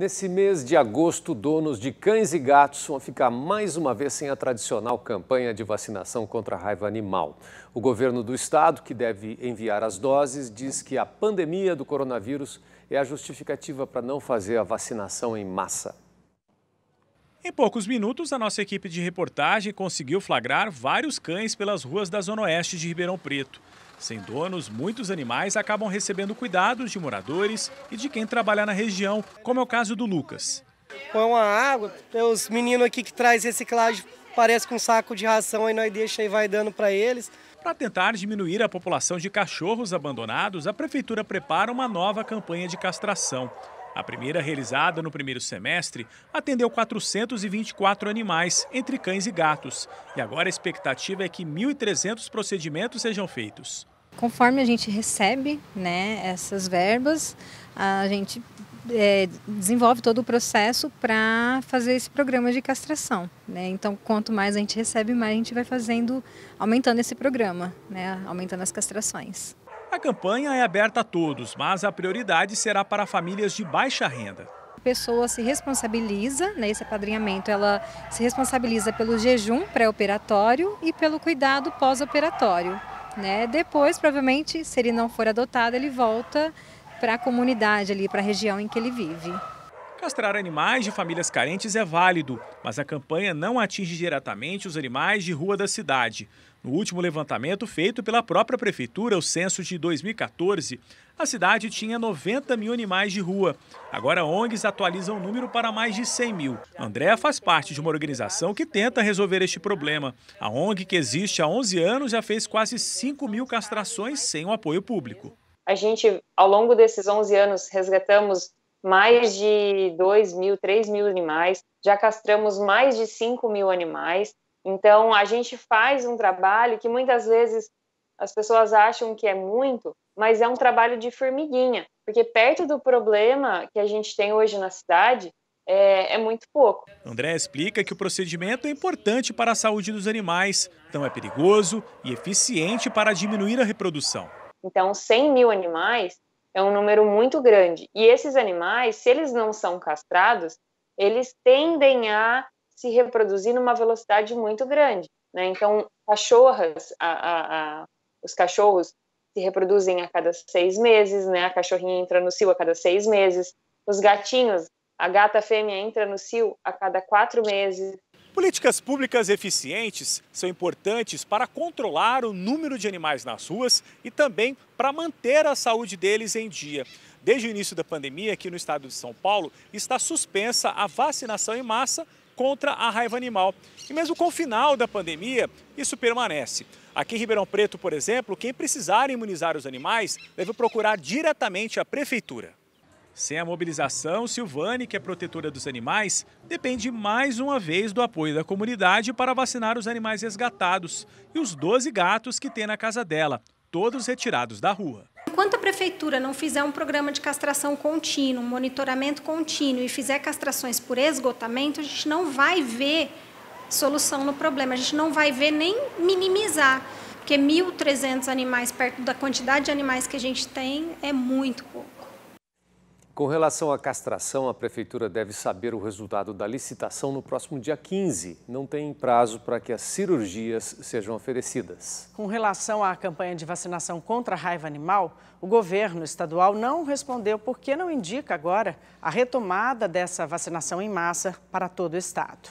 Nesse mês de agosto, donos de cães e gatos vão ficar mais uma vez sem a tradicional campanha de vacinação contra a raiva animal. O governo do estado, que deve enviar as doses, diz que a pandemia do coronavírus é a justificativa para não fazer a vacinação em massa. Em poucos minutos, a nossa equipe de reportagem conseguiu flagrar vários cães pelas ruas da Zona Oeste de Ribeirão Preto. Sem donos, muitos animais acabam recebendo cuidados de moradores e de quem trabalha na região, como é o caso do Lucas. Põe uma água, tem os meninos aqui que traz reciclagem, parece com um saco de ração, aí nós deixa e vai dando para eles. Para tentar diminuir a população de cachorros abandonados, a prefeitura prepara uma nova campanha de castração. A primeira, realizada no primeiro semestre, atendeu 424 animais, entre cães e gatos. E agora a expectativa é que 1.300 procedimentos sejam feitos. Conforme a gente recebe né, essas verbas, a gente é, desenvolve todo o processo para fazer esse programa de castração. Né? Então, quanto mais a gente recebe, mais a gente vai fazendo, aumentando esse programa, né? aumentando as castrações. A campanha é aberta a todos, mas a prioridade será para famílias de baixa renda. A pessoa se responsabiliza, né, esse apadrinhamento, ela se responsabiliza pelo jejum pré-operatório e pelo cuidado pós-operatório. Né? Depois, provavelmente, se ele não for adotado, ele volta para a comunidade ali, para a região em que ele vive. Castrar animais de famílias carentes é válido, mas a campanha não atinge diretamente os animais de rua da cidade. No último levantamento feito pela própria prefeitura, o censo de 2014, a cidade tinha 90 mil animais de rua. Agora, ONGs atualizam o número para mais de 100 mil. André faz parte de uma organização que tenta resolver este problema. A ONG, que existe há 11 anos, já fez quase 5 mil castrações sem o apoio público. A gente, ao longo desses 11 anos, resgatamos mais de 2 mil, 3 mil animais, já castramos mais de 5 mil animais. Então, a gente faz um trabalho que muitas vezes as pessoas acham que é muito, mas é um trabalho de formiguinha, porque perto do problema que a gente tem hoje na cidade, é, é, muito pouco. André explica que o procedimento é importante para a saúde dos animais, então é perigoso e eficiente para diminuir a reprodução. Então, 100 mil animais é um número muito grande. E esses animais, se eles não são castrados, eles tendem a se reproduzir numa velocidade muito grande. Né? Então, cachorras, a, a, a, os cachorros se reproduzem a cada seis meses, né? a cachorrinha entra no cio a cada seis meses, os gatinhos, a gata fêmea entra no cio a cada quatro meses, Políticas públicas eficientes são importantes para controlar o número de animais nas ruas e também para manter a saúde deles em dia. Desde o início da pandemia, aqui no estado de São Paulo, está suspensa a vacinação em massa contra a raiva animal. E mesmo com o final da pandemia, isso permanece. Aqui em Ribeirão Preto, por exemplo, quem precisar imunizar os animais deve procurar diretamente a prefeitura. Sem a mobilização, Silvane, que é protetora dos animais, depende mais uma vez do apoio da comunidade para vacinar os animais resgatados e os 12 gatos que tem na casa dela, todos retirados da rua. Enquanto a prefeitura não fizer um programa de castração contínuo, monitoramento contínuo e fizer castrações por esgotamento, a gente não vai ver solução no problema, a gente não vai ver nem minimizar, porque 1.300 animais perto da quantidade de animais que a gente tem é muito pouco. Com relação à castração, a Prefeitura deve saber o resultado da licitação no próximo dia 15. Não tem prazo para que as cirurgias sejam oferecidas. Com relação à campanha de vacinação contra a raiva animal, o governo estadual não respondeu por que não indica agora a retomada dessa vacinação em massa para todo o estado.